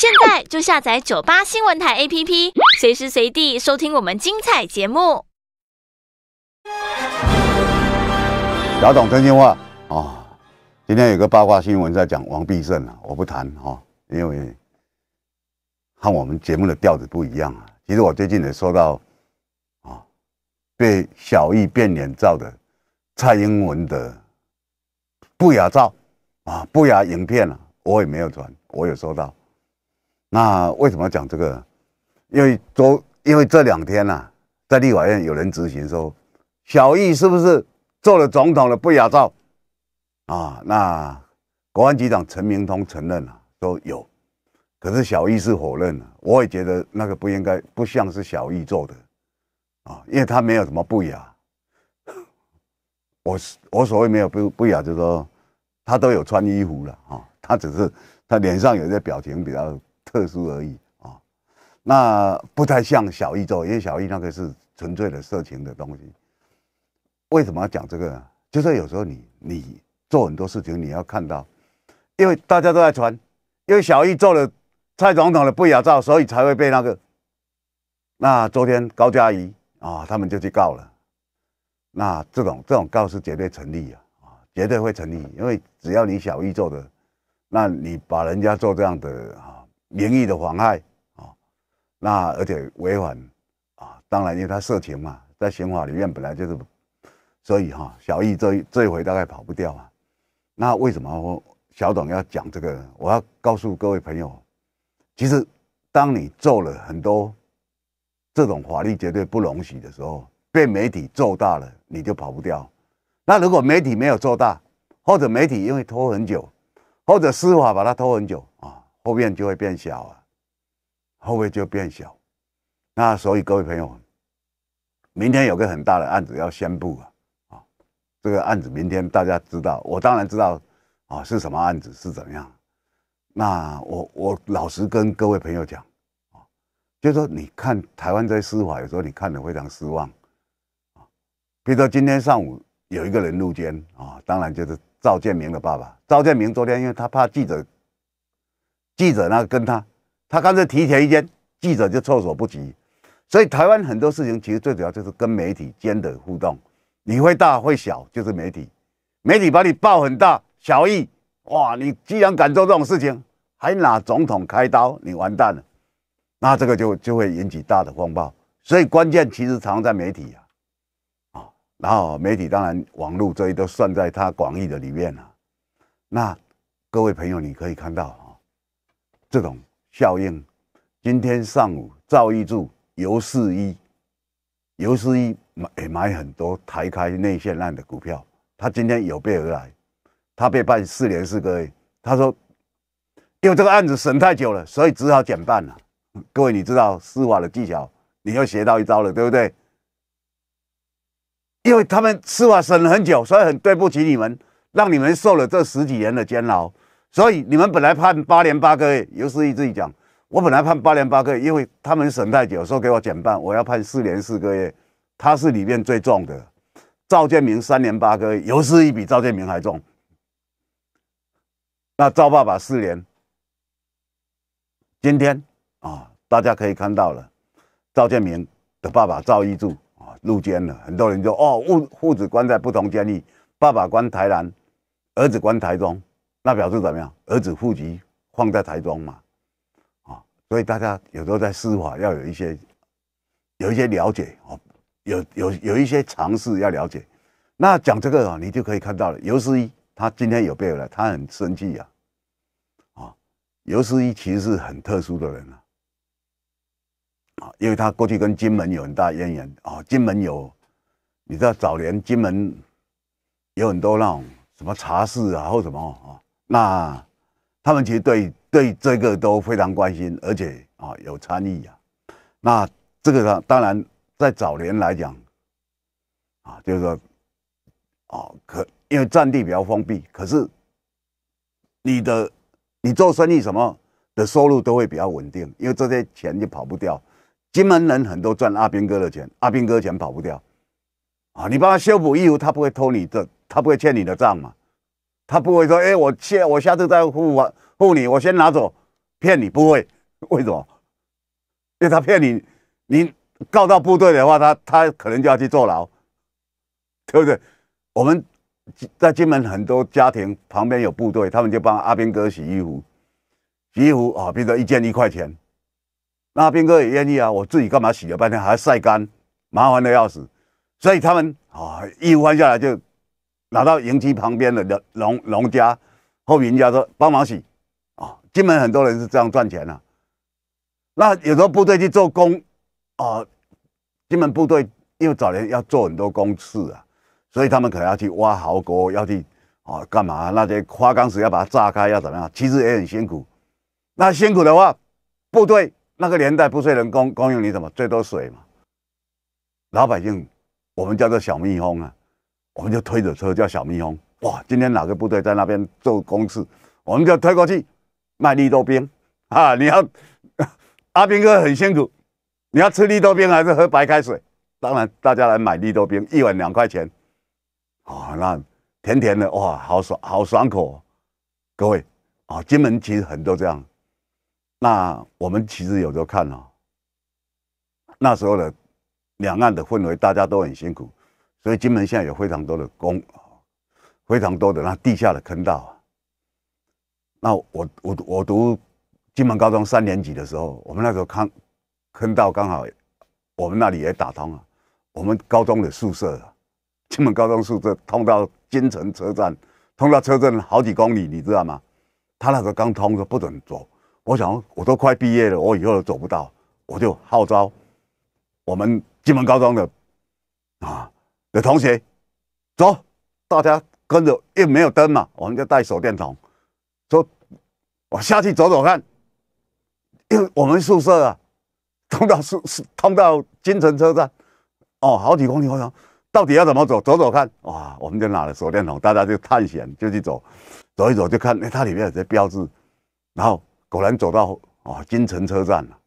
现在就下载九八新闻台 APP，随时随地收听我们精彩节目。老董真心话啊！今天有个八卦新闻在讲王必胜啊，我不谈哈，因为和我们节目的调子不一样啊。其实我最近也收到啊，被小易变脸照的蔡英文的不雅照啊，不雅影片啊，我也没有传，我有收到。那为什么要讲这个？因为昨因为这两天啊，在立法院有人质询说，小易是不是做了总统的不雅照？啊，那国安局长陈明通承认了，说有，可是小易是否认的。我也觉得那个不应该，不像是小易做的啊，因为他没有什么不雅。我是我所谓没有不不雅，就是说他都有穿衣服了啊，他只是他脸上有些表情比较。特殊而已啊，那不太像小易做，因为小易那个是纯粹的色情的东西。为什么要讲这个？就是有时候你你做很多事情，你要看到，因为大家都在传，因为小易做了蔡总统的不雅照，所以才会被那个。那昨天高嘉怡啊，他们就去告了。那这种这种告是绝对成立啊，绝对会成立，因为只要你小易做的，那你把人家做这样的。名誉的妨害啊，那而且违反啊，当然因为他色情嘛，在刑法里面本来就是，所以哈，小易这这一回大概跑不掉啊。那为什么我小董要讲这个？我要告诉各位朋友，其实当你做了很多这种法律绝对不容许的时候，被媒体做大了，你就跑不掉。那如果媒体没有做大，或者媒体因为拖很久，或者司法把它拖很久。后面就会变小啊，后面就变小。那所以各位朋友，明天有个很大的案子要宣布啊，啊，这个案子明天大家知道。我当然知道啊是什么案子是怎样。那我我老实跟各位朋友讲啊，就说你看台湾这些司法有时候你看的非常失望啊。比如说今天上午有一个人入监啊，当然就是赵建明的爸爸。赵建明昨天因为他怕记者。记者呢跟他，他干脆提前一天，记者就措手不及。所以台湾很多事情其实最主要就是跟媒体间的互动，你会大会小，就是媒体，媒体把你报很大，小意哇，你居然敢做这种事情，还拿总统开刀，你完蛋了。那这个就就会引起大的风暴。所以关键其实常在媒体啊，啊，然后媒体当然网络这些都算在它广义的里面了。那各位朋友，你可以看到。这种效应，今天上午赵一柱、尤世一、尤世一买也买很多台开内线案的股票。他今天有备而来，他被判四年四个月。他说，因为这个案子审太久了，所以只好减半了。各位，你知道司法的技巧，你又学到一招了，对不对？因为他们司法审了很久，所以很对不起你们，让你们受了这十几年的煎熬。所以你们本来判八年八个月，尤思义自己讲，我本来判八年八个月，因为他们审太久，说给我减半，我要判四年四个月。他是里面最重的，赵建明三年八个月，尤思义比赵建明还重。那赵爸爸四年，今天啊，大家可以看到了，赵建明的爸爸赵一柱啊入监了，很多人就哦，父父子关在不同监狱，爸爸关台南，儿子关台中。那表示怎么样？儿子户籍放在台中嘛，啊，所以大家有时候在司法要有一些，有一些了解哦，有有有一些常识要了解。那讲这个哦，你就可以看到了。尤思一他今天有而了，他很生气呀，啊，尤思一其实是很特殊的人啊，啊，因为他过去跟金门有很大渊源啊，金门有你知道早年金门有很多那种什么茶室啊或什么啊。那他们其实对对这个都非常关心，而且啊有参与啊。那这个呢，当然在早年来讲，啊就是说，啊可因为占地比较封闭，可是你的你做生意什么的收入都会比较稳定，因为这些钱就跑不掉。金门人很多赚阿兵哥的钱，阿兵哥钱跑不掉，啊你帮他修补衣服，他不会偷你的，他不会欠你的账嘛。他不会说，哎，我下我下次再付我付你，我先拿走骗你，不会，为什么？因为他骗你，你告到部队的话，他他可能就要去坐牢，对不对？我们在金门很多家庭旁边有部队，他们就帮阿兵哥洗衣服，洗衣服啊，比如说一件一块钱，那阿兵哥也愿意啊，我自己干嘛洗了半天还要晒干，麻烦的要死，所以他们啊，衣服换下来就。拿到营区旁边的农农家，后人家说帮忙洗啊！金门很多人是这样赚钱啊。那有时候部队去做工啊，金门部队因为早年要做很多工事啊，所以他们可能要去挖壕沟，要去啊干嘛？那些花岗石要把它炸开，要怎么样？其实也很辛苦。那辛苦的话，部队那个年代不是人工供应你什么？最多水嘛。老百姓我们叫做小蜜蜂啊。我们就推着车叫小蜜蜂，哇！今天哪个部队在那边做公事，我们就推过去卖绿豆冰 啊！你要 阿兵哥很辛苦，你要吃绿豆冰还是喝白开水？当然大家来买绿豆冰，一碗两块钱啊！那甜甜的哇，好爽好爽口！各位啊，金门其实很多这样。那我们其实有时候看哦，那时候的两岸的氛围，大家都很辛苦。所以金门现在有非常多的工，非常多的那地下的坑道。那我我我读金门高中三年级的时候，我们那时候坑坑道刚好我们那里也打通了。我们高中的宿舍，金门高中宿舍通到金城车站，通到车站好几公里，你知道吗？他那时候刚通，说不准走。我想我都快毕业了，我以后都走不到，我就号召我们金门高中的啊。的同学，走，大家跟着又没有灯嘛，我们就带手电筒，说我下去走走看。因为我们宿舍啊，通到宿，通到金城车站，哦，好几公里哦，到底要怎么走？走走看，哇，我们就拿了手电筒，大家就探险，就去走，走一走就看，哎，它里面有些标志，然后果然走到哦金城车站了。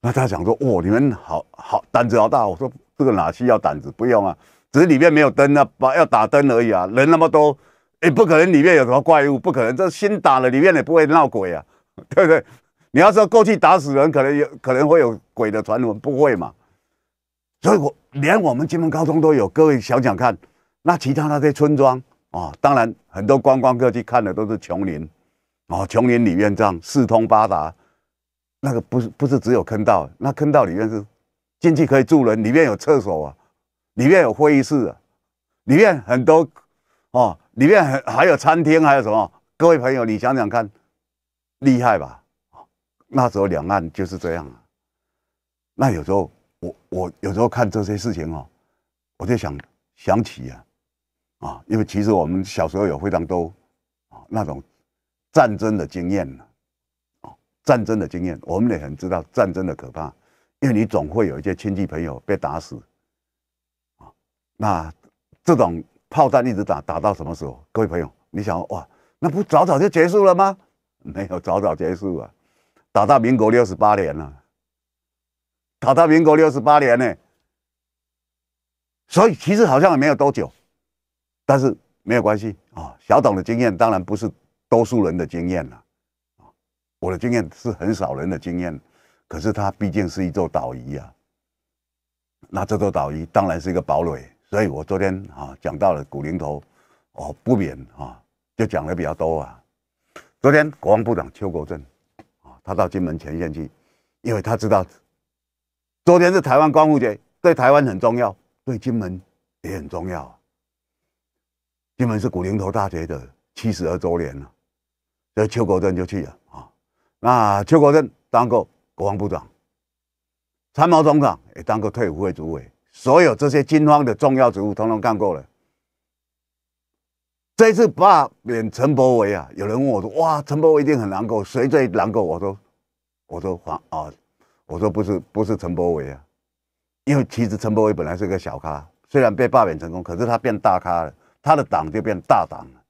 那他想说，哦，你们好好胆子好大，我说。这个哪需要胆子？不用啊，只是里面没有灯啊，把要打灯而已啊。人那么多，也不可能里面有什么怪物，不可能。这新打了，里面也不会闹鬼啊，对不对？你要说过去打死人，可能有可能会有鬼的传闻，不会嘛？所以我连我们金门高中都有，各位想想看，那其他那些村庄啊，当然很多观光客去看的都是琼林哦，琼林里面这样四通八达，那个不是不是只有坑道，那坑道里面是。进去可以住人，里面有厕所啊，里面有会议室，里面很多哦，里面很还有餐厅，还有什么？各位朋友，你想想看，厉害吧？那时候两岸就是这样啊。那有时候我我有时候看这些事情哦，我就想想起啊啊，因为其实我们小时候有非常多啊那种战争的经验呢，啊战争的经验，我们也很知道战争的可怕。因为你总会有一些亲戚朋友被打死，啊，那这种炮弹一直打打到什么时候？各位朋友，你想哇，那不早早就结束了吗？没有，早早结束啊，打到民国六十八年了，打到民国六十八年呢，所以其实好像也没有多久，但是没有关系啊。小董的经验当然不是多数人的经验了，啊，我的经验是很少人的经验。可是它毕竟是一座岛屿啊，那这座岛屿当然是一个堡垒，所以我昨天啊讲到了古林头，哦不免啊就讲的比较多啊。昨天国防部长邱国正啊，他到金门前线去，因为他知道，昨天是台湾光复节，对台湾很重要，对金门也很重要。金门是古林头大捷的七十二周年了，以邱国正就去了啊。那邱国正当过。国防部长、参谋总长也当过退伍会主委，所有这些军方的重要职务，统统干过了。这一次罢免陈伯维啊，有人问我说：“哇，陈伯维一定很难过。”谁最难过？我说：“我说黄啊，我说不是，不是陈伯维啊，因为其实陈伯维本来是个小咖，虽然被罢免成功，可是他变大咖了，他的党就变大党了。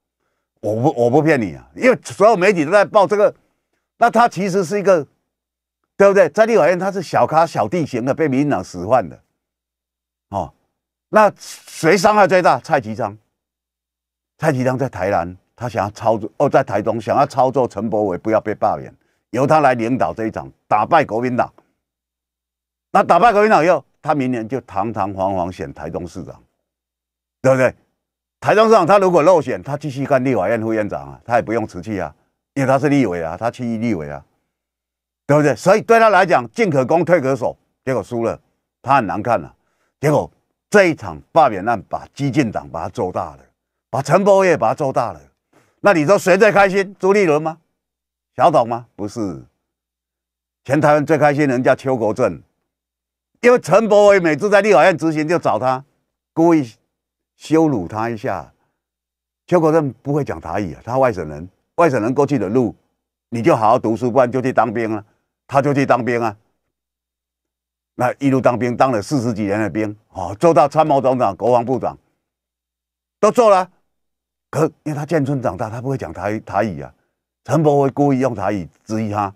我不，我不骗你啊，因为所有媒体都在报这个，那他其实是一个。”对不对？在立法院他是小咖小弟型的，被民进党使唤的。哦，那谁伤害最大？蔡其昌，蔡其昌在台南，他想要操作哦，在台中想要操作陈柏伟不要被罢免，由他来领导这一场打败国民党。那打败国民党后，他明年就堂堂皇皇选台中市长，对不对？台中市长他如果落选，他继续干立法院副院长啊，他也不用辞去啊，因为他是立委啊，他去立委啊。对不对？所以对他来讲，进可攻，退可守。结果输了，他很难看了。结果这一场罢免案，把激进党把他做大了，把陈伯也把他做大了。那你说谁最开心？朱立伦吗？小董吗？不是。全台湾最开心人叫邱国正，因为陈伯伟每次在立法院执行，就找他故意羞辱他一下。邱国正不会讲台语啊，他外省人，外省人过去的路，你就好好读书，不就去当兵了？他就去当兵啊，那一路当兵当了四十几年的兵，哦，做到参谋总长、国防部长，都做了。可因为他建村长大，他不会讲台台语啊。陈伯辉故意用台语质疑他，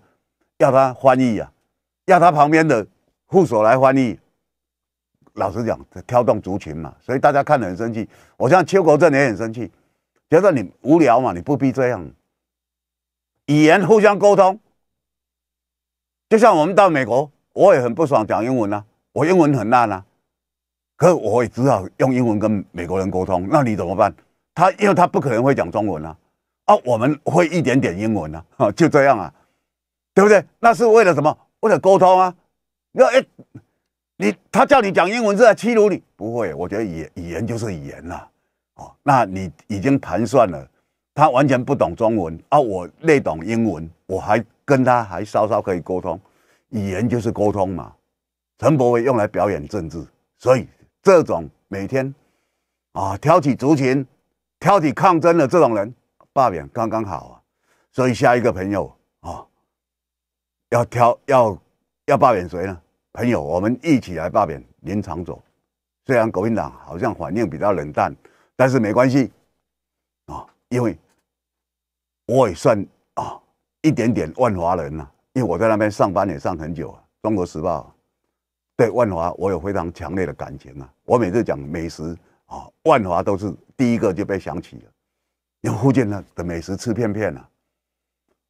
要他翻译啊，要他旁边的副手来翻译。老实讲，挑动族群嘛，所以大家看得很生气。我像邱国正也很生气，觉得你无聊嘛，你不必这样，语言互相沟通。就像我们到美国，我也很不爽讲英文啊，我英文很烂啊，可我也只好用英文跟美国人沟通。那你怎么办？他因为他不可能会讲中文啊，啊，我们会一点点英文啊，就这样啊，对不对？那是为了什么？为了沟通啊。那哎，你他叫你讲英文是在欺辱你？不会，我觉得语语言就是语言了，哦，那你已经盘算了，他完全不懂中文啊，我略懂英文，我还。跟他还稍稍可以沟通，语言就是沟通嘛。陈伯威用来表演政治，所以这种每天啊挑起族群、挑起抗争的这种人，罢免刚刚好啊。所以下一个朋友啊，要挑要要罢免谁呢？朋友，我们一起来罢免林长佐。虽然国民党好像反应比较冷淡，但是没关系啊，因为我也算啊。一点点万华人呐，因为我在那边上班也上很久啊，《中国时报》对万华，我有非常强烈的感情啊。我每次讲美食啊，万华都是第一个就被想起了。有附近的美食吃片片啊，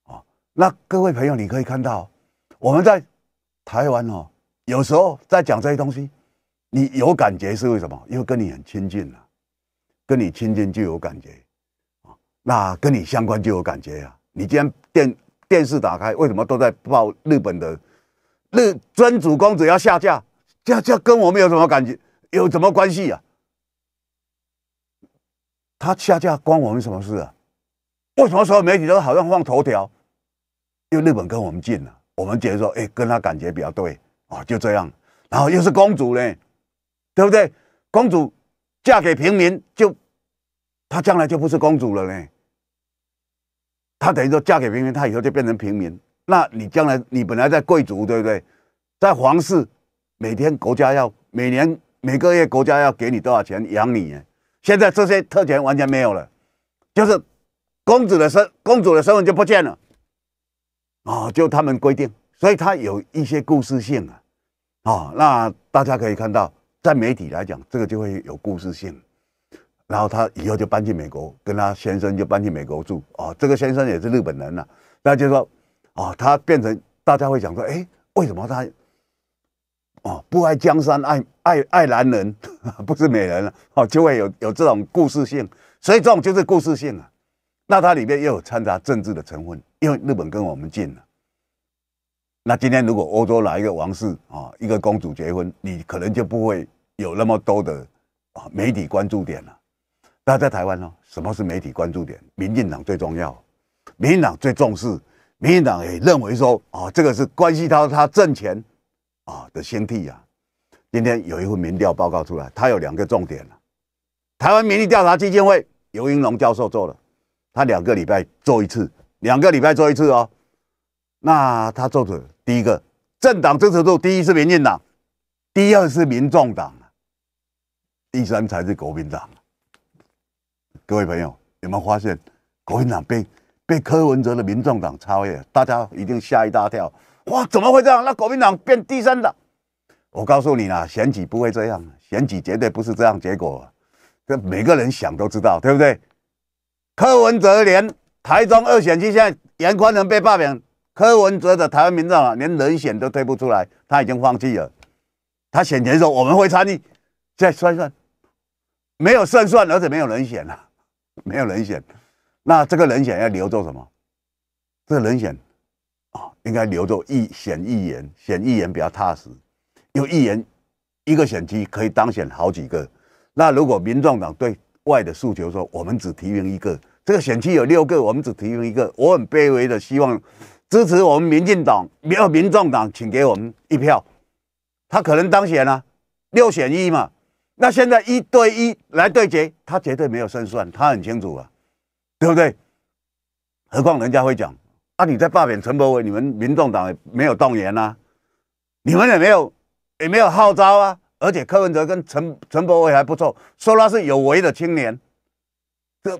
啊，那各位朋友，你可以看到我们在台湾哦，有时候在讲这些东西，你有感觉是为什么？因为跟你很亲近啊，跟你亲近就有感觉啊，那跟你相关就有感觉啊。你既然电。电视打开，为什么都在报日本的日尊主公子要下嫁？这这跟我们有什么感觉？有什么关系啊？他下嫁关我们什么事啊？为什么所有媒体都好像放头条？因为日本跟我们近了，我们觉得说，哎，跟他感觉比较对啊，就这样。然后又是公主呢，对不对？公主嫁给平民，就她将来就不是公主了呢。他等于说嫁给平民，他以后就变成平民。那你将来你本来在贵族，对不对？在皇室，每天国家要每年每个月国家要给你多少钱养你？现在这些特权完全没有了，就是公子的身、公主的身份就不见了啊！就他们规定，所以他有一些故事性啊！啊，那大家可以看到，在媒体来讲，这个就会有故事性。然后他以后就搬去美国，跟他先生就搬去美国住啊。这个先生也是日本人呐。那就说，哦，他变成大家会想说，哎，为什么他，哦，不爱江山，爱爱爱男人，不是美人了，哦，就会有有这种故事性。所以这种就是故事性啊。那它里面又有掺杂政治的成分，因为日本跟我们近了。那今天如果欧洲来一个王室啊，一个公主结婚，你可能就不会有那么多的啊媒体关注点了。那在台湾呢？什么是媒体关注点？民进党最重要，民进党最重视，民进党也认为说，啊，这个是关系到他政权啊的先体呀。今天有一份民调报告出来，他有两个重点台湾民意调查基金会尤英龙教授做了，他两个礼拜做一次，两个礼拜做一次哦。那他做的第一个，政党支持度，第一是民进党，第二是民众党，第三才是国民党。各位朋友，有没有发现，国民党被被柯文哲的民众党超越？大家一定吓一大跳。哇，怎么会这样？那国民党变第三党？我告诉你啦，选举不会这样，选举绝对不是这样结果。这每个人想都知道，对不对？柯文哲连台中二选区现在严宽仁被罢免，柯文哲的台湾民众啊，连人选都推不出来，他已经放弃了。他选前说我们会参与，再算算，没有胜算，而且没有人选了。没有人选，那这个人选要留做什么？这个人选啊，应该留作议选议员，选议员比较踏实。有议员一个选区可以当选好几个。那如果民众党对外的诉求说，我们只提名一个，这个选区有六个，我们只提名一个，我很卑微的希望支持我们民进党，没有民众党，请给我们一票，他可能当选啊，六选一嘛。那现在一对一来对决，他绝对没有胜算，他很清楚啊，对不对？何况人家会讲啊，你在罢免陈伯伟，你们民众党没有动员啊，你们也没有也没有号召啊。而且柯文哲跟陈陈伯伟还不错，说他是有为的青年。这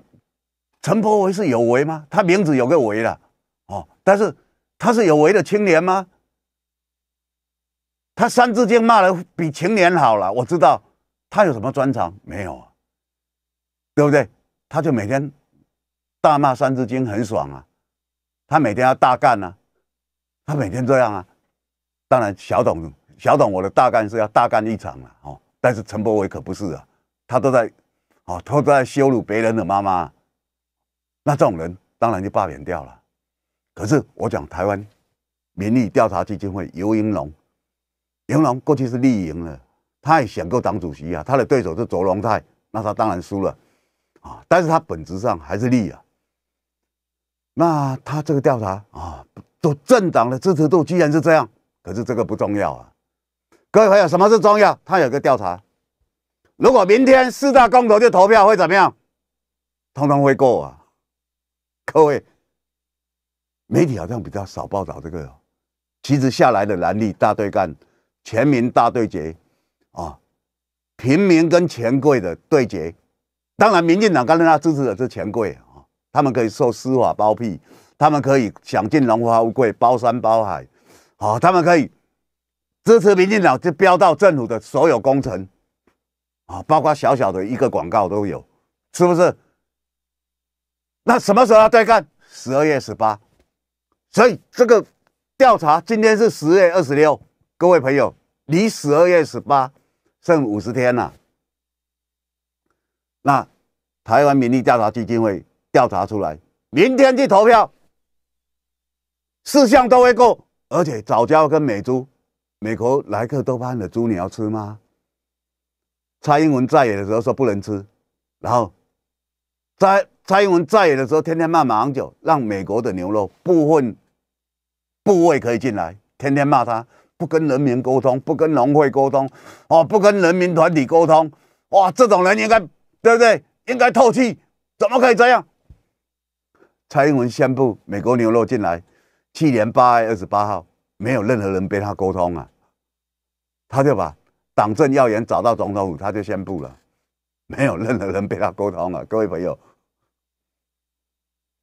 陈伯伟是有为吗？他名字有个“为”了哦，但是他是有为的青年吗？他三字经骂的比青年好了，我知道。他有什么专长没有啊？对不对？他就每天大骂三字经，很爽啊！他每天要大干啊，他每天这样啊。当然，小董，小董，我的大干是要大干一场了哦。但是陈柏伟可不是啊，他都在哦，都在羞辱别人的妈妈。那这种人当然就罢免掉了。可是我讲台湾民意调查基金会尤英龙，英龙过去是立营的。他也想过党主席啊！他的对手是卓荣泰，那他当然输了，啊！但是他本质上还是利啊。那他这个调查啊，都政党的支持度居然是这样，可是这个不重要啊。各位朋友，什么是重要？他有个调查，如果明天四大公投就投票会怎么样？通常会过啊。各位，媒体好像比较少报道这个哦，其实下来的蓝绿大对干，全民大对决。平民跟权贵的对决，当然民进党刚才他支持的是权贵啊，他们可以受司法包庇，他们可以享尽荣华富贵，包山包海，好，他们可以支持民进党就标到政府的所有工程，啊，包括小小的一个广告都有，是不是？那什么时候再看？十二月十八，所以这个调查今天是十月二十六，各位朋友，离十二月十八。剩五十天了，那台湾民意调查基金会调查出来，明天去投票，四项都会过。而且早教跟美猪，美国克多巴胺的猪，你要吃吗？蔡英文在野的时候说不能吃，然后在蔡英文在野的时候天天骂马英九，让美国的牛肉部分部位可以进来，天天骂他。不跟人民沟通，不跟农会沟通，哦，不跟人民团体沟通，哇，这种人应该对不对？应该透气，怎么可以这样？蔡英文宣布美国牛肉进来，去年八月二十八号，没有任何人被他沟通啊，他就把党政要员找到总统府，他就宣布了，没有任何人被他沟通了。各位朋友，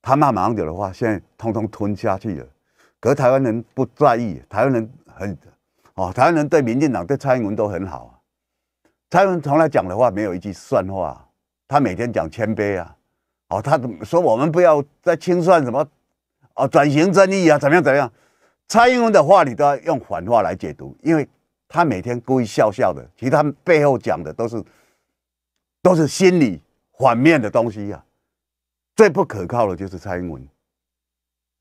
他马英久的话，现在通通吞下去了，可台湾人不在意，台湾人。很哦，台湾人对民进党对蔡英文都很好。蔡英文从来讲的话没有一句算话，他每天讲谦卑啊，哦，他怎么说我们不要再清算什么哦，转型正义啊，怎么样怎么样。蔡英文的话你都要用反话来解读，因为他每天故意笑笑的，其实他背后讲的都是都是心理反面的东西呀。最不可靠的就是蔡英文，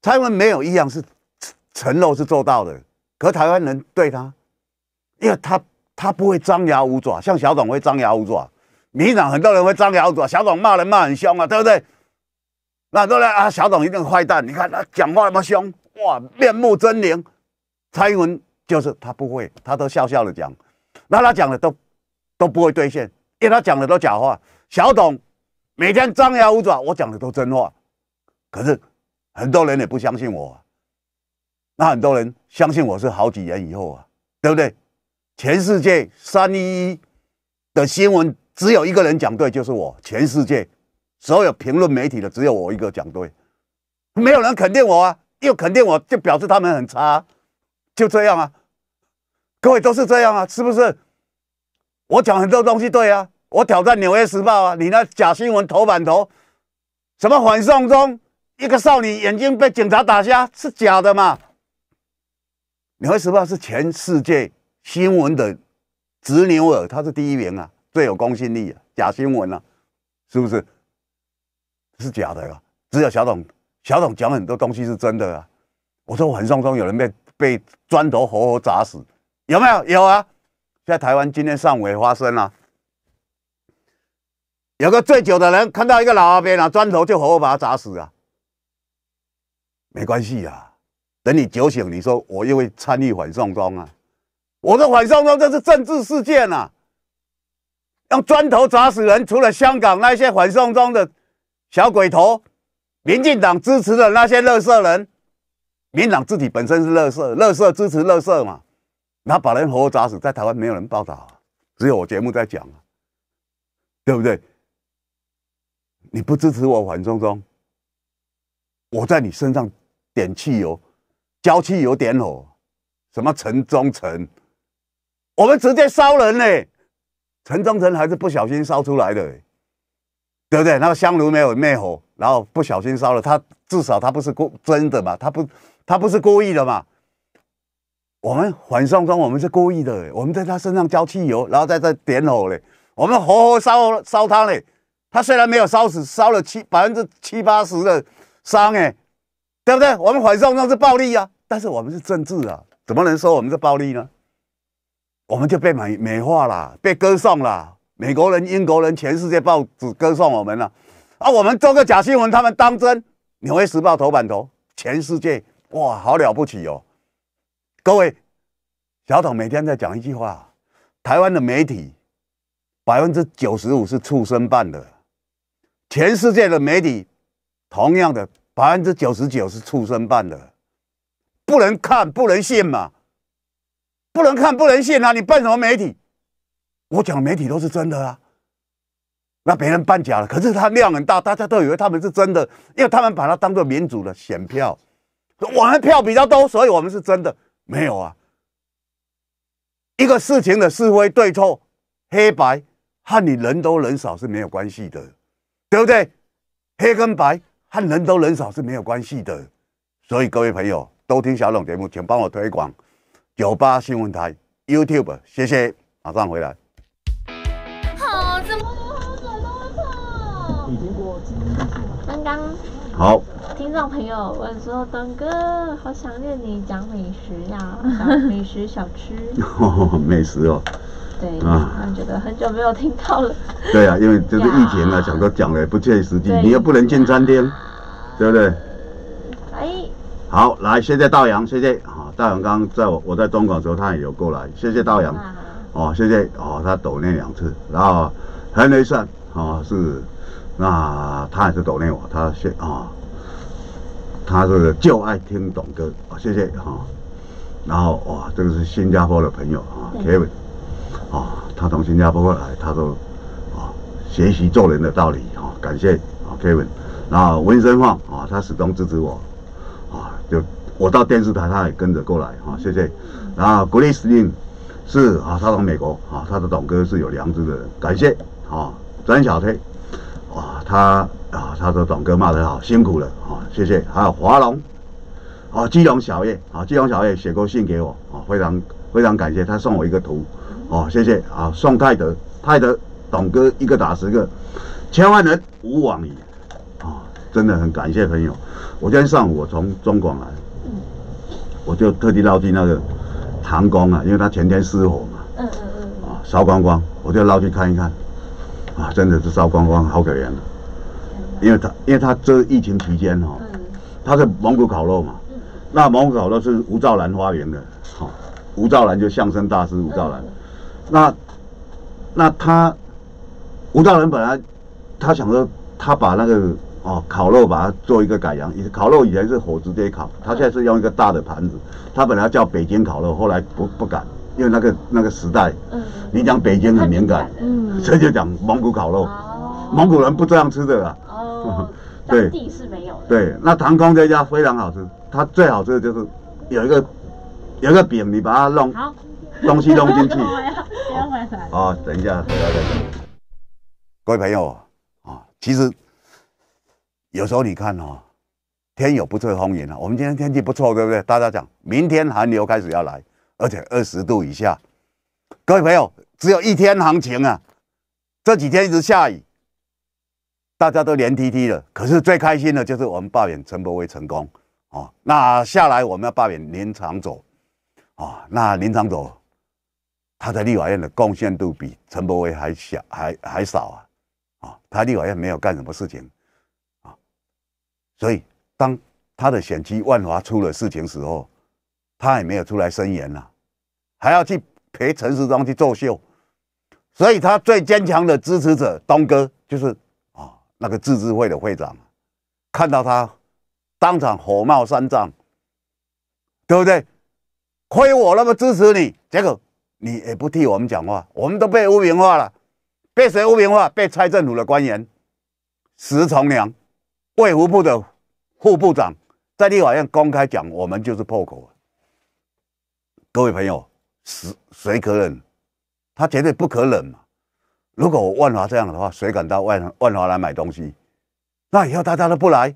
蔡英文没有一样是承诺是做到的。可台湾人对他，因为他他不会张牙舞爪，像小董会张牙舞爪。民党很多人会张牙舞爪，小董骂人骂很凶啊，对不对？那都来啊，小董一定坏蛋。你看他讲话那么凶，哇，面目狰狞。蔡英文就是他不会，他都笑笑的讲。那他讲的都都不会兑现，因为他讲的都假话。小董每天张牙舞爪，我讲的都真话，可是很多人也不相信我。那很多人相信我是好几年以后啊，对不对？全世界三一一的新闻只有一个人讲对，就是我。全世界所有评论媒体的只有我一个讲对，没有人肯定我啊，又肯定我就表示他们很差，就这样啊。各位都是这样啊，是不是？我讲很多东西对啊，我挑战《纽约时报》啊，你那假新闻头版头，什么反送中一个少女眼睛被警察打瞎是假的嘛？纽约时报是全世界新闻的直牛耳，它是第一名啊，最有公信力啊，假新闻啊，是不是？是假的啊，只有小董，小董讲很多东西是真的啊。我说很上中有人被被砖头活活砸死，有没有？有啊，在台湾今天上午也发生了，有个醉酒的人看到一个老阿伯啊，砖头就活活把他砸死啊，没关系啊。等你酒醒，你说我又会参与反送中啊？我的反送中这是政治事件啊！用砖头砸死人，除了香港那些反送中的小鬼头，民进党支持的那些乐色人，民党自己本身是乐色，乐色支持乐色嘛，然后把人活砸死，在台湾没有人报道，只有我节目在讲啊，对不对？你不支持我反送中，我在你身上点汽油。浇汽油点火，什么城中城，我们直接烧人呢，城中城还是不小心烧出来的，对不对？那个香炉没有灭火，然后不小心烧了。他至少他不是故真的嘛，他不他不是故意的嘛。我们反送中，我们是故意的，我们在他身上浇汽油，然后在这点火嘞，我们活活烧烧他嘞。他虽然没有烧死，烧了七百分之七八十的伤哎。对不对？我们反送中是暴力啊，但是我们是政治啊，怎么能说我们是暴力呢？我们就被美美化了，被歌颂了。美国人、英国人、全世界报纸歌颂我们了，啊，我们做个假新闻，他们当真？《纽约时报》头版头，全世界哇，好了不起哦！各位，小董每天在讲一句话：台湾的媒体百分之九十五是畜生办的，全世界的媒体同样的。百分之九十九是畜生办的，不能看不能信嘛，不能看不能信啊！你办什么媒体？我讲媒体都是真的啊。那别人办假了，可是他量很大，大家都以为他们是真的，因为他们把它当做民主的选票，我们票比较多，所以我们是真的。没有啊，一个事情的是非对错、黑白和你人多人少是没有关系的，对不对？黑跟白。和人多人少是没有关系的，所以各位朋友都听小董节目，请帮我推广九八新闻台 YouTube，谢谢，马上回来。好，怎么刚刚。好，听众朋友，我说东哥，好想念你讲美食呀，讲美食小吃。美食哦。对啊，觉得很久没有听到了。对啊，因为这是疫情啊，想说讲嘞不切实际，你又不能进餐厅，对不对？哎，好，来，谢谢道阳，谢谢啊，道阳刚在我我在东莞时候，他也有过来，谢谢道阳。哦，谢谢哦，他抖那两次，然后韩雷山啊是，那他也是抖那我，他谢啊，他是就爱听懂歌啊，谢谢啊。然后哇，这个是新加坡的朋友啊，Kevin。啊，他从新加坡过来，他说，啊，学习做人的道理，哈，感谢啊，Kevin，然后温生旺啊，他始终支持我，啊，就我到电视台，他也跟着过来，哈，谢谢，然后 Grace Lin，是啊，他从美国，啊，他的董哥是有良知的人，感谢，啊，张小崔，啊，他啊，他说董哥骂得好，辛苦了，啊，谢谢，还有华龙，啊，基隆小叶，啊，基隆小叶写过信给我，啊，非常非常感谢，他送我一个图。哦，谢谢啊！宋泰德、泰德、董哥一个打十个，千万人无往矣啊！真的很感谢朋友。我今天上午我从中广来，我就特地捞去那个唐宫啊，因为他前天失火嘛，嗯嗯嗯，啊，烧光光，我就捞去看一看，啊，真的是烧光光，好可怜，因为他，因为他这疫情期间哦，他是蒙古烤肉嘛，那蒙古烤肉是吴兆兰花园的，哈，吴兆兰就相声大师吴兆兰。那那他吴大仁本来他想说他把那个哦烤肉把它做一个改良，烤肉以前是火直接烤，他现在是用一个大的盘子。他本来叫北京烤肉，后来不不敢，因为那个那个时代，嗯，你讲北京很敏感，嗯，所以就讲蒙古烤肉。哦，蒙古人不这样吃的啦。哦，地是没有的。对，那唐宫这家非常好吃，它最好吃的就是有一个有一个饼，你把它弄好。东西弄进去，啊，等一下，各位朋友啊，其实有时候你看啊，天有不测风云啊。我们今天天气不错，对不对？大家讲，明天寒流开始要来，而且二十度以下。各位朋友，只有一天行情啊，这几天一直下雨，大家都连 T T 了。可是最开心的就是我们罢免陈柏威成功哦。那下来我们要罢免林长走哦，那林长走。他在立法院的贡献度比陈伯威还小，还还少啊！啊，他立法院没有干什么事情啊，所以当他的选区万华出了事情时候，他也没有出来声言了，还要去陪陈时中去作秀，所以他最坚强的支持者东哥就是啊那个自治会的会长，看到他当场火冒三丈，对不对？亏我那么支持你，结果。你也不替我们讲话，我们都被污名化了，被谁污名化？被蔡政府的官员石崇良、卫福部的副部长在立法院公开讲，我们就是破口。各位朋友，是谁可忍？他绝对不可忍嘛！如果万华这样的话，谁敢到万万华来买东西？那以后大家都不来，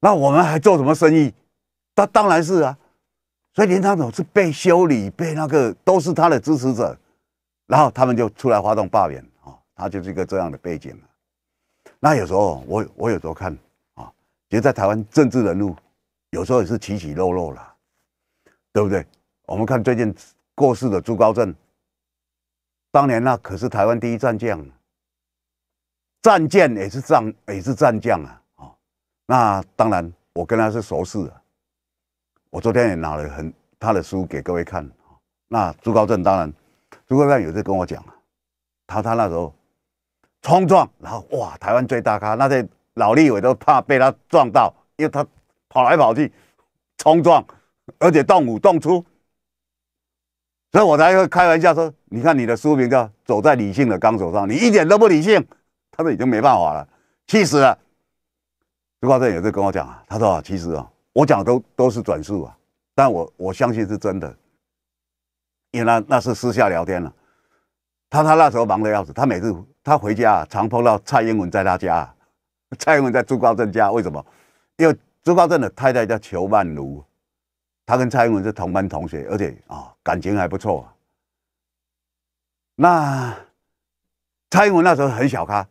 那我们还做什么生意？那当然是啊。所以连他总是被修理，被那个都是他的支持者，然后他们就出来发动罢免啊，他就是一个这样的背景那有时候我我有时候看啊，其实在台湾政治人物有时候也是起起落落啦，对不对？我们看最近过世的朱高正，当年那可是台湾第一战将，战舰也是战也是战将啊啊！那当然我跟他是熟识。我昨天也拿了很他的书给各位看那朱高正当然，朱高正有次跟我讲啊，他他那时候冲撞，然后哇，台湾最大咖那些老立委都怕被他撞到，因为他跑来跑去冲撞，而且动武动粗，所以我才会开玩笑说，你看你的书名叫《走在理性的钢手上》，你一点都不理性，他说已经没办法了，气死了。朱高正有次跟我讲啊，他说啊，其实啊。我讲都都是转述啊，但我我相信是真的，因为那那是私下聊天了。他他那时候忙的要死，他每次他回家常碰到蔡英文在他家，蔡英文在朱高正家为什么？因为朱高正的太太叫裘曼茹，他跟蔡英文是同班同学，而且啊感情还不错。那蔡英文那时候很小咖，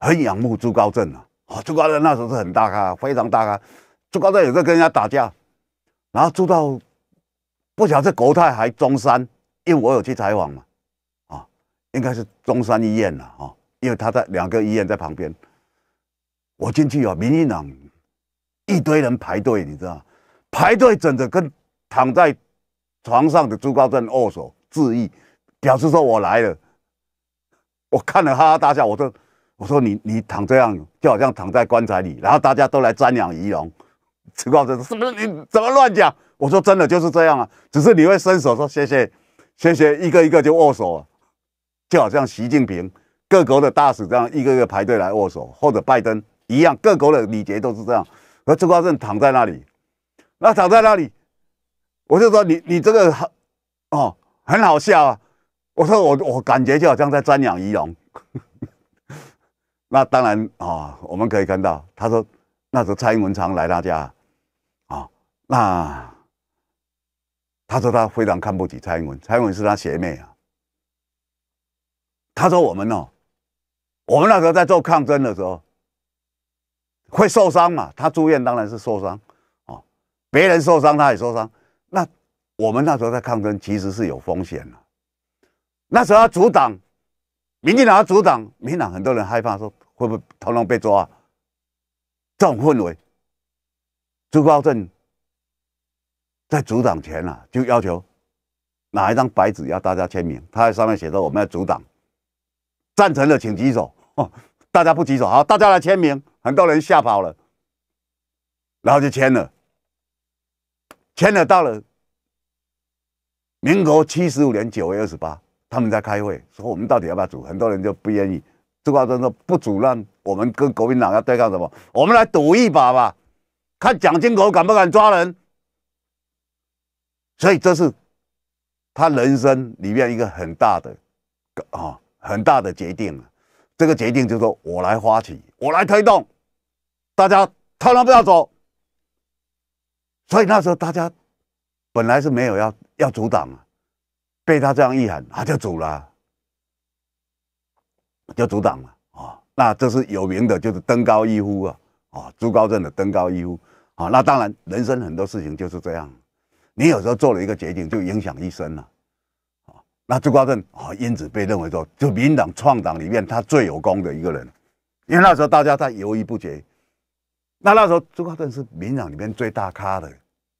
很仰慕朱高正啊。哦，朱高正那时候是很大咖，非常大咖。朱高正有在跟人家打架，然后住到不晓得是国泰还中山，因为我有去采访嘛，啊，应该是中山医院了啊，因为他在两个医院在旁边。我进去哦，民进党一堆人排队，你知道，排队等着跟躺在床上的朱高正握手致意，表示说我来了。我看了哈哈大笑，我说我说你你躺这样就好像躺在棺材里，然后大家都来瞻仰仪容。陈高振，什么？你怎么乱讲？我说真的就是这样啊，只是你会伸手说谢谢，谢谢，一个一个就握手，就好像习近平各国的大使这样一个个排队来握手，或者拜登一样，各国的礼节都是这样。而陈高振躺在那里，那躺在那里，我就说你你这个很哦，很好笑啊。我说我我感觉就好像在瞻仰仪容。那当然啊，我们可以看到，他说。那时候蔡英文常来他家，啊，那他说他非常看不起蔡英文，蔡英文是他学妹啊。他说我们哦，我们那时候在做抗争的时候会受伤嘛，他住院当然是受伤，哦，别人受伤他也受伤。那我们那时候在抗争其实是有风险的，那时候要阻挡，民进党要阻挡，民进党很多人害怕说会不会头狼被抓啊？这种氛围，朱高正在主挡前啊，就要求哪一张白纸要大家签名，他在上面写着我们要主党，赞成的请举手。”哦，大家不举手，好，大家来签名。很多人吓跑了，然后就签了。签了到了民国七十五年九月二十八，他们在开会说：“我们到底要不要组，很多人就不愿意。朱高生说：“不阻拦，我们跟国民党要对抗什么？我们来赌一把吧，看蒋经国敢不敢抓人。”所以这是他人生里面一个很大的啊，很大的决定。这个决定就是说我来发起，我来推动，大家通通不要走。所以那时候大家本来是没有要要阻挡啊，被他这样一喊，他就走了。就阻挡了啊，那这是有名的，就是登高一呼啊，啊，朱高正的登高一呼啊，那当然人生很多事情就是这样，你有时候做了一个决定就影响一生了，啊，那朱高正啊因此被认为说就民党创党里面他最有功的一个人，因为那时候大家在犹豫不决，那那时候朱高正是民党里面最大咖的，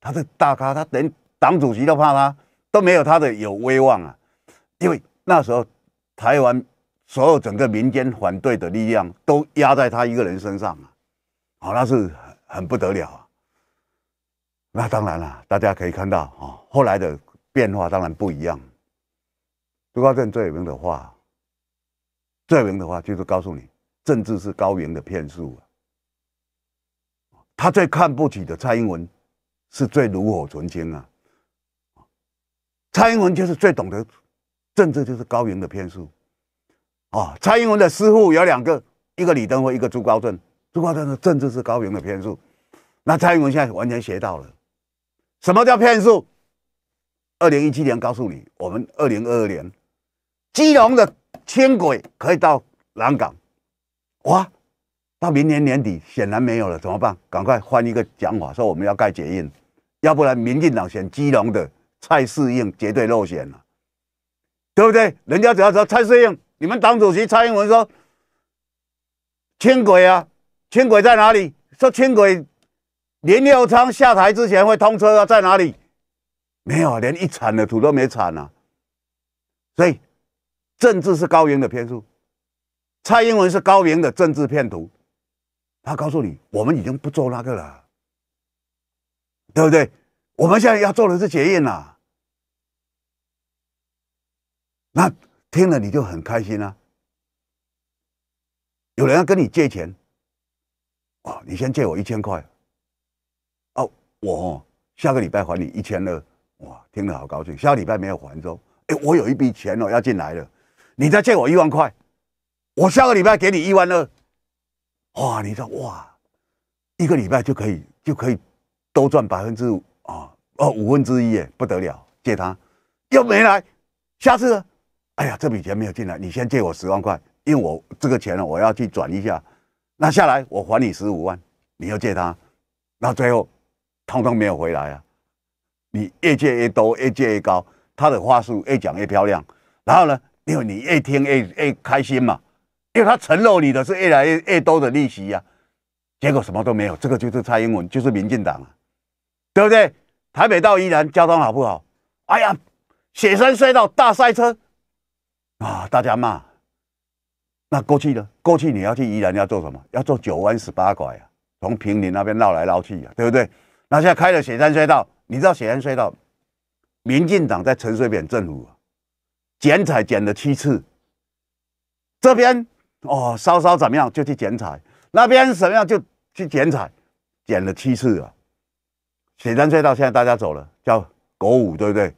他是大咖，他连党主席都怕他，都没有他的有威望啊，因为那时候台湾。所有整个民间反对的力量都压在他一个人身上啊！好，那是很很不得了啊！那当然了，大家可以看到啊，后来的变化当然不一样。朱高正最有名的话，最有名的话就是告诉你：政治是高原的骗术啊！他最看不起的蔡英文，是最炉火纯青啊！蔡英文就是最懂得政治就是高原的骗术。哦，蔡英文的师傅有两个，一个李登辉，一个朱高正。朱高正的政治是高明的骗术，那蔡英文现在完全学到了。什么叫骗术？二零一七年告诉你，我们二零二二年基隆的轻轨可以到南港，哇，到明年年底显然没有了，怎么办？赶快换一个讲法，说我们要盖捷运，要不然民进党选基隆的蔡世应绝对落选了，对不对？人家只要说蔡世应。你们党主席蔡英文说：“轻轨啊，轻轨在哪里？说轻轨，林耀昌下台之前会通车啊，在哪里？没有，连一铲的土都没铲啊！所以，政治是高明的骗术，蔡英文是高明的政治骗徒。他告诉你，我们已经不做那个了，对不对？我们现在要做的是捷运啊。那。”听了你就很开心啊！有人要跟你借钱，哦，你先借我一千块，哦，我下个礼拜还你一千二，哇，听了好高兴。下个礼拜没有还说，哎，我有一笔钱哦要进来了，你再借我一万块，我下个礼拜给你一万二，哇，你说哇，一个礼拜就可以就可以多赚百分之五啊哦五分之一哎不得了，借他又没来，下次。哎呀，这笔钱没有进来，你先借我十万块，因为我这个钱呢，我要去转一下。那下来我还你十五万，你要借他，那最后通通没有回来啊！你越借越多，越借越高，他的话术越讲越漂亮。然后呢，因为你越听越越开心嘛，因为他承诺你的是越来越越多的利息呀。结果什么都没有，这个就是蔡英文，就是民进党啊，对不对？台北到宜兰交通好不好？哎呀，雪山隧道大赛车。啊！大家骂，那过去呢？过去你要去宜兰要做什么？要做九弯十八拐啊，从平林那边绕来绕去啊，对不对？那现在开了雪山隧道，你知道雪山隧道，民进党在陈水扁政府啊，剪彩剪了七次。这边哦，稍稍怎么样就去剪彩，那边什么样就去剪彩，剪了七次啊。雪山隧道现在大家走了，叫狗舞，对不对？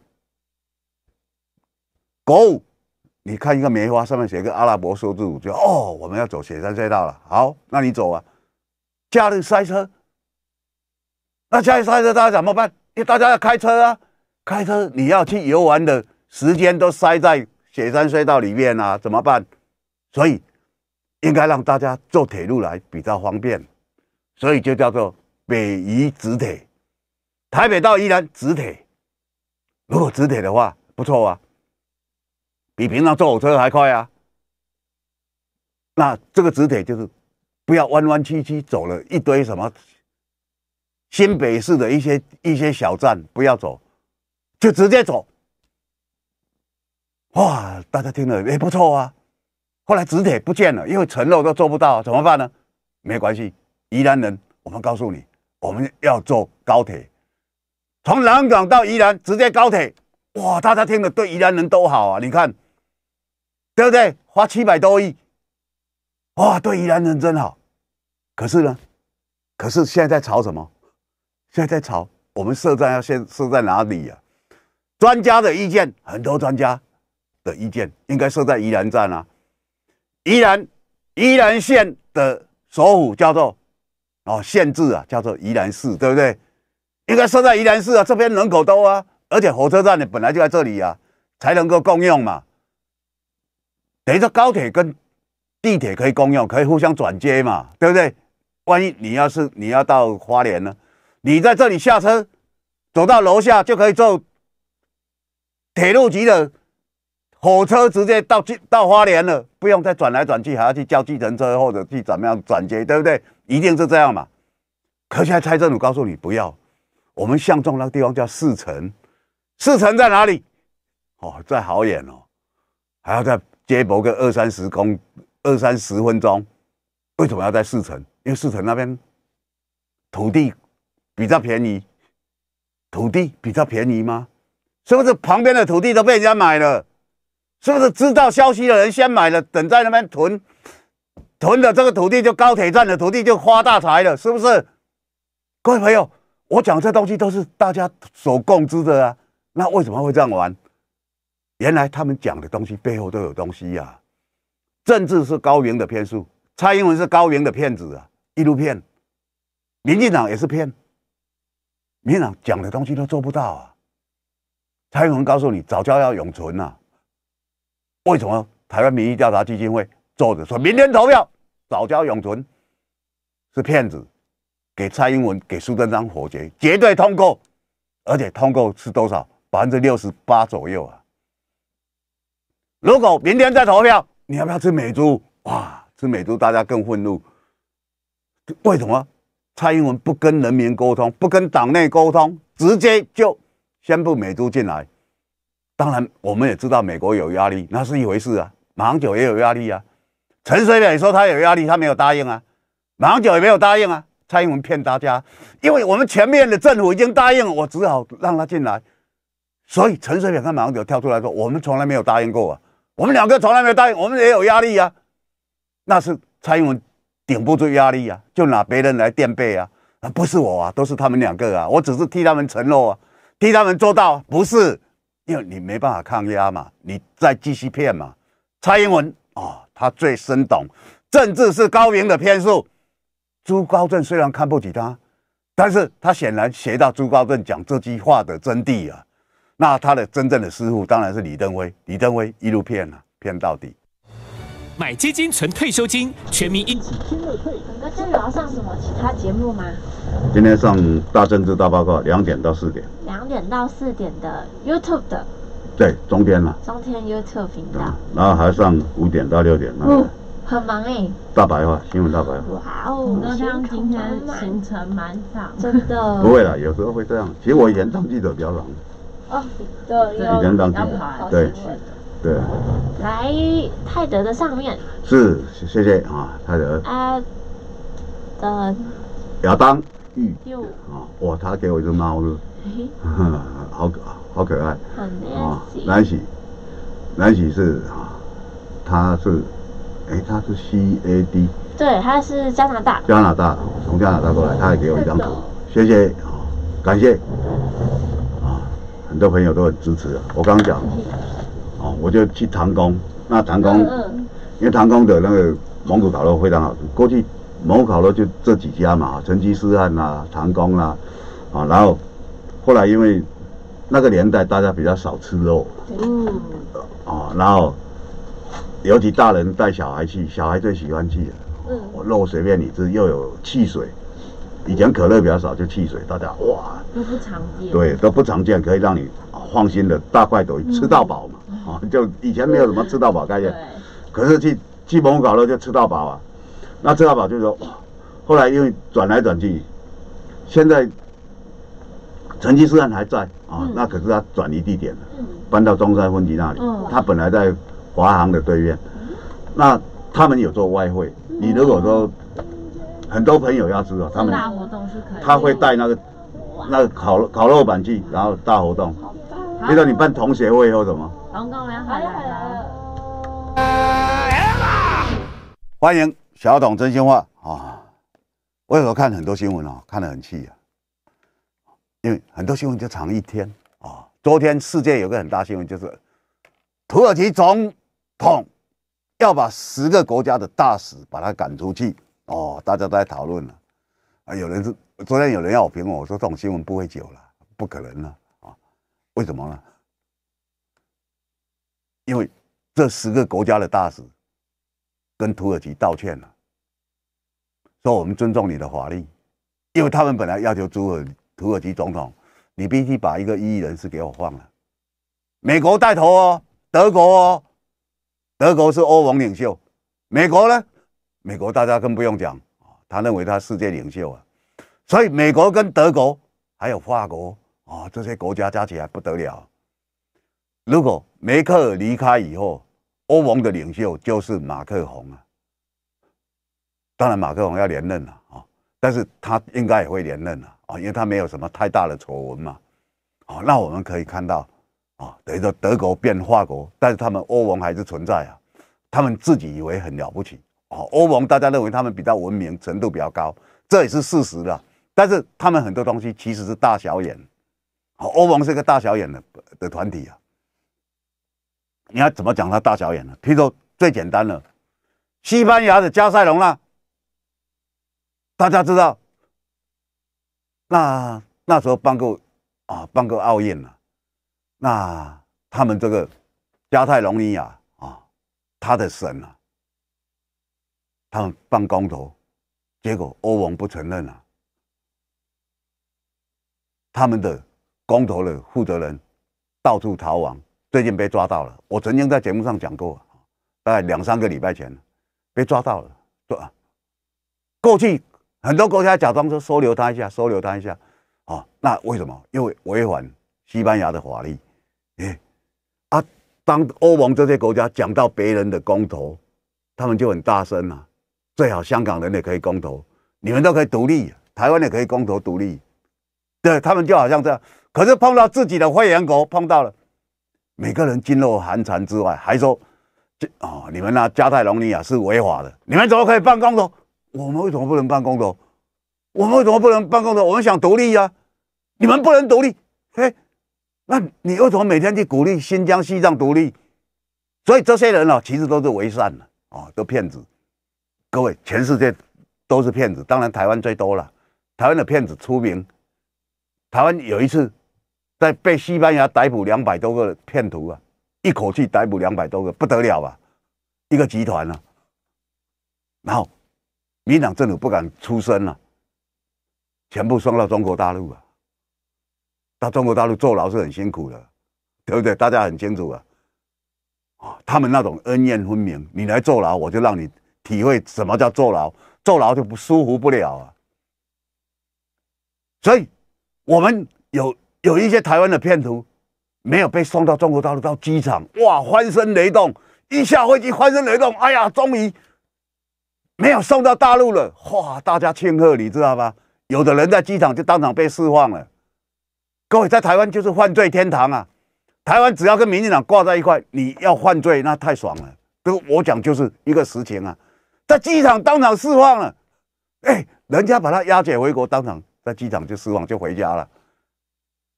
狗舞。你看一个梅花，上面写个阿拉伯数字，就哦，我们要走雪山隧道了。好，那你走啊。假日塞车，那假日塞车，大家怎么办？因为大家要开车啊，开车你要去游玩的时间都塞在雪山隧道里面啊，怎么办？所以应该让大家坐铁路来比较方便，所以就叫做北宜直铁，台北到宜兰直铁。如果直铁的话，不错啊。比平常坐火车还快啊！那这个直铁就是不要弯弯曲曲走了一堆什么新北市的一些一些小站，不要走，就直接走。哇，大家听了也不错啊！后来直铁不见了，因为承诺都做不到，怎么办呢？没关系，宜兰人，我们告诉你，我们要坐高铁，从南港到宜兰直接高铁。哇，大家听了对宜兰人都好啊！你看。对不对？花七百多亿，哇，对宜兰人真好。可是呢，可是现在在吵什么？现在在吵我们设站要先设在哪里呀？专家的意见，很多专家的意见，应该设在宜兰站啊。宜兰宜兰县的首府叫做哦县治啊，叫做宜兰市，对不对？应该设在宜兰市啊，这边人口多啊，而且火车站呢本来就在这里啊，才能够共用嘛。等于说高铁跟地铁可以共用，可以互相转接嘛，对不对？万一你要是你要到花莲呢，你在这里下车，走到楼下就可以坐铁路局的火车直接到到花莲了，不用再转来转去，还要去叫计程车或者去怎么样转接，对不对？一定是这样嘛。可现在蔡政府告诉你不要，我们相中那个地方叫四城，四城在哪里？哦，在好远哦，还要在。接驳个二三十公二三十分钟，为什么要在四城？因为四城那边土地比较便宜，土地比较便宜吗？是不是旁边的土地都被人家买了？是不是知道消息的人先买了，等在那边囤，囤的这个土地就高铁站的土地就发大财了？是不是？各位朋友，我讲这东西都是大家所共知的啊，那为什么会这样玩？原来他们讲的东西背后都有东西呀！政治是高明的骗术，蔡英文是高明的骗子啊，一路骗。民进党也是骗，民进党讲的东西都做不到啊。蔡英文告诉你早教要永存呐，为什么？台湾民意调查基金会做的说明天投票早教永存是骗子，给蔡英文给苏贞昌否决，绝对通过，而且通过是多少？百分之六十八左右啊。如果明天再投票，你要不要吃美猪？哇，吃美猪大家更愤怒。为什么蔡英文不跟人民沟通，不跟党内沟通，直接就宣布美猪进来？当然，我们也知道美国有压力，那是一回事啊。马英九也有压力啊。陈水扁说他有压力，他没有答应啊。马英九也没有答应啊。蔡英文骗大家，因为我们前面的政府已经答应，我只好让他进来。所以陈水扁跟马英九跳出来说，我们从来没有答应过啊。我们两个从来没有答应，我们也有压力呀，那是蔡英文顶不住压力呀，就拿别人来垫背啊，啊不是我啊，都是他们两个啊，我只是替他们承诺啊，替他们做到，不是，因为你没办法抗压嘛，你再继续骗嘛，蔡英文啊，他最深懂，政治是高明的骗术，朱高正虽然看不起他，但是他显然学到朱高正讲这句话的真谛啊。那他的真正的师傅当然是李登辉，李登辉一路骗了骗到底。买基金存退休金，全民一起听乐退休。有个要上什么其他节目吗？今天上大政治大报告，两点到四点。两点到四点的 YouTube 的。对，中天嘛。中天 YouTube 频道。然后还上五点到六点。嗯，很忙哎。大白话新闻大白话。哇哦，好像今天行程满档，真的。不会啦，有时候会这样。其实我以前记者比较忙。哦，对，亚当，对，对。来泰德的上面。是，谢谢啊，泰德。啊，的亚当，玉。啊，哇，他给我一只猫 好可好可爱。啊，南喜，南喜是啊，他是，哎，他是 CAD。对，他是加拿大。加拿大，从加拿大过来，他还给我一张图，谢谢，感谢。很多朋友都很支持啊，我刚讲，哦，我就去唐宫。那唐宫，因为唐宫的那个蒙古烤肉非常好吃。过去蒙古烤肉就这几家嘛，成吉思汗呐，唐宫啦，啊，然后后来因为那个年代大家比较少吃肉，嗯，啊，然后尤其大人带小孩去，小孩最喜欢去，嗯，肉随便你吃，又有汽水。以前可乐比较少，就汽水，大家哇都不常见，对都不常见，可以让你放心的大块头吃到饱嘛，啊，就以前没有什么吃到饱概念，可是去去蒙古搞了就吃到饱啊，那吃到饱就说，后来因为转来转去，现在成吉思汗还在啊，那可是他转移地点了，搬到中山分局那里，他本来在华航的对面，那他们有做外汇，你如果说。很多朋友要知道，他们大活动是可以，他会带那个那个烤烤肉板去，然后大活动。比如说你办同学会或什么。来了。欢迎小董真心话啊！我有时候看很多新闻哦，看得很气啊。因为很多新闻就长一天啊。昨天世界有个很大新闻，就是土耳其总统要把十个国家的大使把他赶出去。哦，大家都在讨论了。啊，有人是昨天有人要我评论，我说这种新闻不会久了，不可能了啊？为什么呢？因为这十个国家的大使跟土耳其道歉了，说我们尊重你的法律，因为他们本来要求土耳土耳其总统，你必须把一个议人士给我放了。美国带头哦，德国哦，德国是欧盟领袖，美国呢？美国大家更不用讲啊，他认为他世界领袖啊，所以美国跟德国还有法国啊这些国家加起来不得了。如果梅克尔离开以后，欧盟的领袖就是马克宏啊。当然，马克宏要连任了啊，但是他应该也会连任了啊，因为他没有什么太大的丑闻嘛。哦，那我们可以看到啊，等于说德国变法国，但是他们欧盟还是存在啊，他们自己以为很了不起。欧盟，大家认为他们比较文明程度比较高，这也是事实的。但是他们很多东西其实是大小眼，欧盟是一个大小眼的的团体啊。你要怎么讲他大小眼呢？譬如最简单的，西班牙的加塞隆啊，大家知道，那那时候办过啊办过奥运啊，那他们这个加泰隆尼亚啊，他的神啊。他们办公投，结果欧盟不承认了。他们的公投的负责人到处逃亡，最近被抓到了。我曾经在节目上讲过，大概两三个礼拜前被抓到了。说过去很多国家假装说收留他一下，收留他一下，啊，那为什么？因为违反西班牙的法律。哎，啊，当欧盟这些国家讲到别人的公投，他们就很大声了。最好香港人也可以公投，你们都可以独立；台湾也可以公投独立。对他们就好像这样，可是碰到自己的会员国，碰到了，每个人噤若寒蝉之外，还说：“这啊，你们那加泰隆尼亚是违法的，你们怎么可以办公投？我们为什么不能办公投？我们为什么不能办公投？我们想独立呀！你们不能独立。嘿，那你为什么每天去鼓励新疆、西藏独立？所以这些人呢，其实都是伪善的啊，都骗子。”各位，全世界都是骗子，当然台湾最多了。台湾的骗子出名。台湾有一次在被西班牙逮捕两百多个骗徒啊，一口气逮捕两百多个，不得了啊，一个集团呢，然后民党政府不敢出声了，全部送到中国大陆了。到中国大陆坐牢是很辛苦的，对不对？大家很清楚啊。啊，他们那种恩怨分明，你来坐牢，我就让你。体会什么叫坐牢，坐牢就不舒服不了啊。所以，我们有有一些台湾的骗徒，没有被送到中国大陆到机场，哇，欢声雷动，一下飞机欢声雷动，哎呀，终于没有送到大陆了，哇，大家庆贺，你知道吗？有的人在机场就当场被释放了。各位在台湾就是犯罪天堂啊，台湾只要跟民进党挂在一块，你要犯罪那太爽了。这个我讲就是一个实情啊。在机场当场释放了，哎，人家把他押解回国，当场在机场就释放就回家了。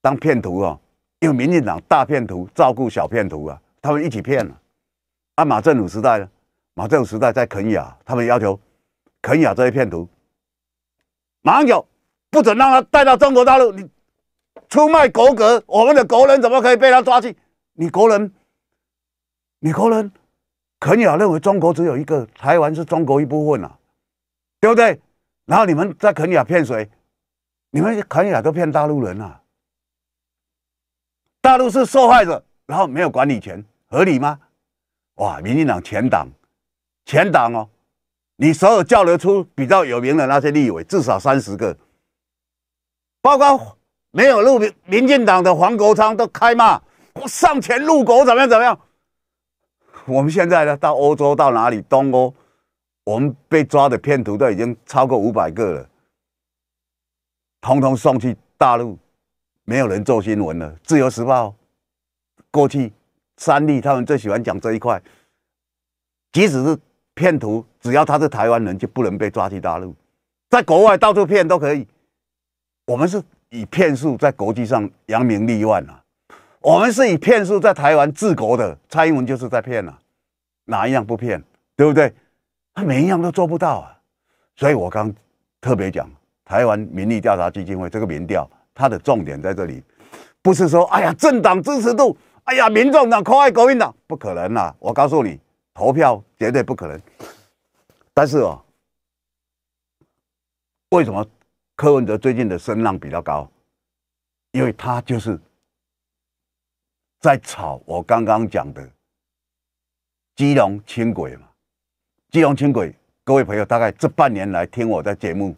当骗徒啊，为民进党大骗徒照顾小骗徒啊，他们一起骗了。按马政府时代呢，马政府时代在肯雅，他们要求肯雅这些骗徒，马上有不准让他带到中国大陆，你出卖国格，我们的国人怎么可以被他抓去？你国人，你国人。肯雅认为中国只有一个，台湾是中国一部分呐，对不对？然后你们在肯雅骗谁？你们肯雅都骗大陆人啊，大陆是受害者，然后没有管理权，合理吗？哇，民进党全党，全党哦，你所有叫得出比较有名的那些立委，至少三十个，包括没有入民民进党的黄国昌都开骂，我上前入国怎么样怎么样？我们现在呢，到欧洲到哪里？东欧，我们被抓的骗徒都已经超过五百个了，统统送去大陆，没有人做新闻了。自由时报过去三立他们最喜欢讲这一块，即使是骗徒，只要他是台湾人，就不能被抓去大陆。在国外到处骗都可以，我们是以骗术在国际上扬名立万啊。我们是以骗术在台湾治国的，蔡英文就是在骗啊，哪一样不骗？对不对？他每一样都做不到啊，所以我刚特别讲台湾民意调查基金会这个民调，它的重点在这里，不是说哎呀政党支持度，哎呀民众党可爱国民党不可能啦，我告诉你，投票绝对不可能。但是哦，为什么柯文哲最近的声浪比较高？因为他就是。在炒我刚刚讲的基隆轻轨嘛？基隆轻轨，各位朋友，大概这半年来听我在节目、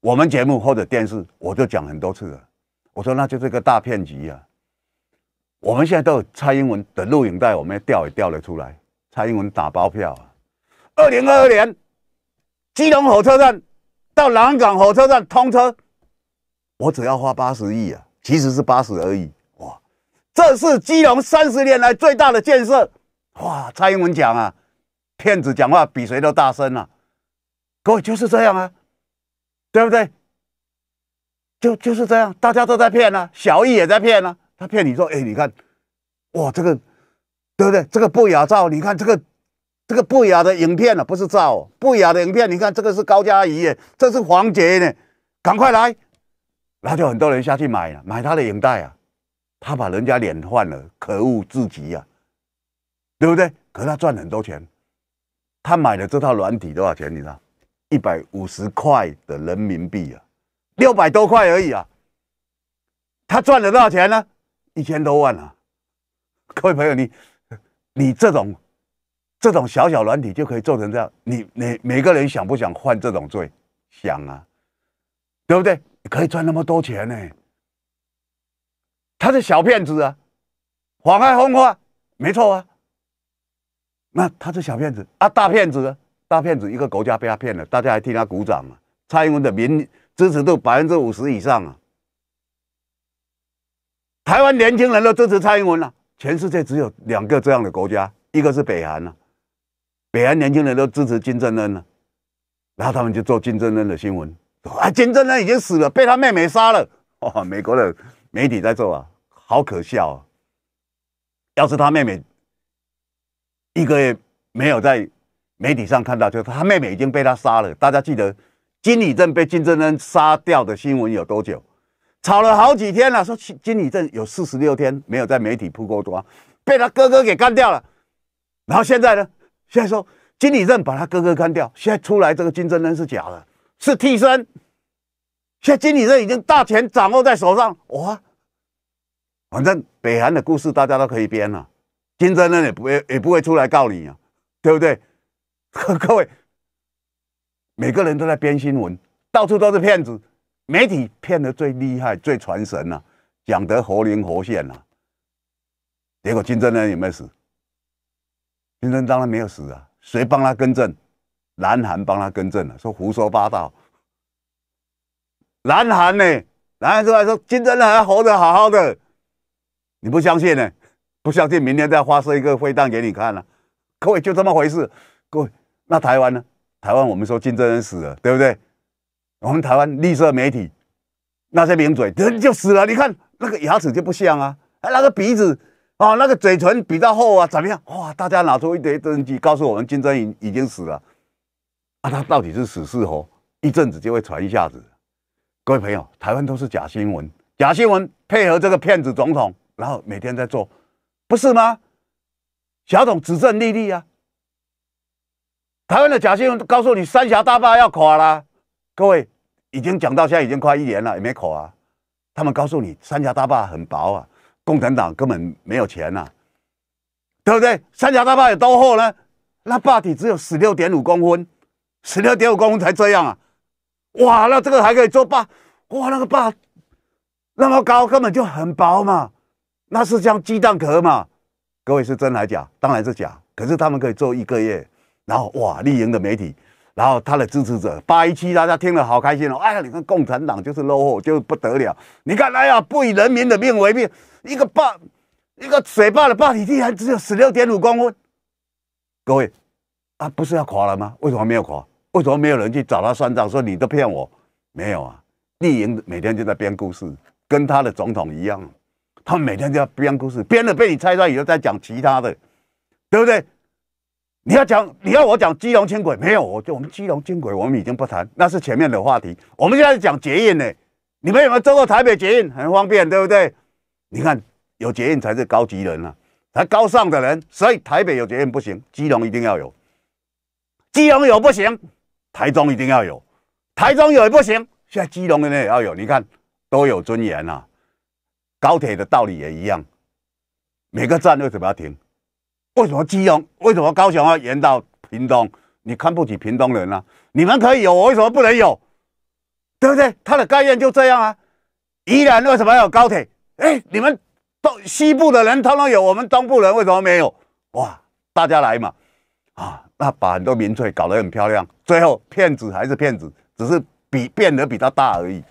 我们节目或者电视，我就讲很多次了。我说那就是个大骗局啊！我们现在都有蔡英文的录影带，我们调也调了出来。蔡英文打包票啊，二零二二年基隆火车站到南港火车站通车，我只要花八十亿啊，其实是八十而已。这是基隆三十年来最大的建设，哇！蔡英文讲啊，骗子讲话比谁都大声各位就是这样啊，对不对？就就是这样，大家都在骗啊，小易也在骗啊，他骗你说，哎，你看，哇，这个，对不对？这个不雅照，你看这个这个不雅的影片呢，不是照不雅的影片，你看这个是高嘉怡耶，这是黄杰呢，赶快来，然后就很多人下去买了，买他的影带啊。他把人家脸换了，可恶至极呀，对不对？可是他赚很多钱，他买的这套软体多少钱？你知道，一百五十块的人民币啊，六百多块而已啊。他赚了多少钱呢？一千多万啊！各位朋友，你你这种这种小小软体就可以做成这样，你你每个人想不想犯这种罪？想啊，对不对？可以赚那么多钱呢？他是小骗子啊，妨害风化，没错啊。那他是小骗子啊，大骗子，大骗子一个国家被他骗了，大家还替他鼓掌啊。蔡英文的民支持度百分之五十以上啊。台湾年轻人都支持蔡英文了，全世界只有两个这样的国家，一个是北韩啊，北韩年轻人都支持金正恩了，然后他们就做金正恩的新闻啊，金正恩已经死了，被他妹妹杀了，哦，美国人。媒体在做啊，好可笑啊！要是他妹妹一个月没有在媒体上看到，就他妹妹已经被他杀了。大家记得金理正被金正恩杀掉的新闻有多久？吵了好几天了，说金理正有四十六天没有在媒体曝过光，被他哥哥给干掉了。然后现在呢？现在说金理正把他哥哥干掉，现在出来这个金正恩是假的，是替身。现在经理人已经大权掌握在手上，哇！反正北韩的故事大家都可以编了，金正恩也不也也不会出来告你啊，对不对？各位，每个人都在编新闻，到处都是骗子，媒体骗的最厉害、最传神了，讲得活灵活现了。结果金正恩有没有死？金正当然没有死啊，谁帮他更正？南韩帮他更正了，说胡说八道。南韩呢，南韩出来说金正恩还活得好好的，你不相信呢？不相信，明天再发射一个飞弹给你看啊！各位就这么回事。各位，那台湾呢？台湾我们说金正恩死了，对不对？我们台湾绿色媒体那些名嘴，人就死了。你看那个牙齿就不像啊，哎，那个鼻子啊，那个嘴唇比较厚啊，怎么样？哇，大家拿出一堆证据告诉我们金正恩已经死了。啊，他到底是死是活？一阵子就会传一下子。各位朋友，台湾都是假新闻，假新闻配合这个骗子总统，然后每天在做，不是吗？小董只正利利啊。台湾的假新闻告诉你三峡大坝要垮了，各位已经讲到现在已经快一年了，也没垮啊。他们告诉你三峡大坝很薄啊，共产党根本没有钱呐，对不对？三峡大坝有多厚呢？那坝体只有十六点五公分，十六点五公分才这样啊。哇，那这个还可以做坝？哇，那个坝那么高，根本就很薄嘛，那是像鸡蛋壳嘛？各位是真还假？当然是假。可是他们可以做一个月，然后哇，立营的媒体，然后他的支持者八一七，大家听了好开心哦。哎呀，你看共产党就是落后，就不得了。你看，哎呀，不以人民的命为命，一个坝，一个水坝的坝体竟然只有十六点五公分。各位啊，不是要垮了吗？为什么没有垮？为什么没有人去找他算账？说你都骗我，没有啊？地银每天就在编故事，跟他的总统一样，他们每天就要编故事，编了被你拆穿以后再讲其他的，对不对？你要讲，你要我讲基隆轻轨没有？我就我们基隆轻轨我们已经不谈，那是前面的话题。我们现在讲捷运呢，你们有没有坐过台北捷运？很方便，对不对？你看有捷运才是高级人啊，才高尚的人。所以台北有捷运不行，基隆一定要有。基隆有不行。台中一定要有，台中有也不行，现在基隆的那也要有，你看都有尊严呐。高铁的道理也一样，每个站为什么要停？为什么基隆？为什么高雄要延到屏东？你看不起屏东人啊？你们可以有，我为什么不能有？对不对？他的概念就这样啊。宜兰为什么要有高铁？哎，你们东西部的人通通有，我们东部人为什么没有？哇，大家来嘛，啊。那把很多民粹搞得很漂亮，最后骗子还是骗子，只是比变得比较大而已。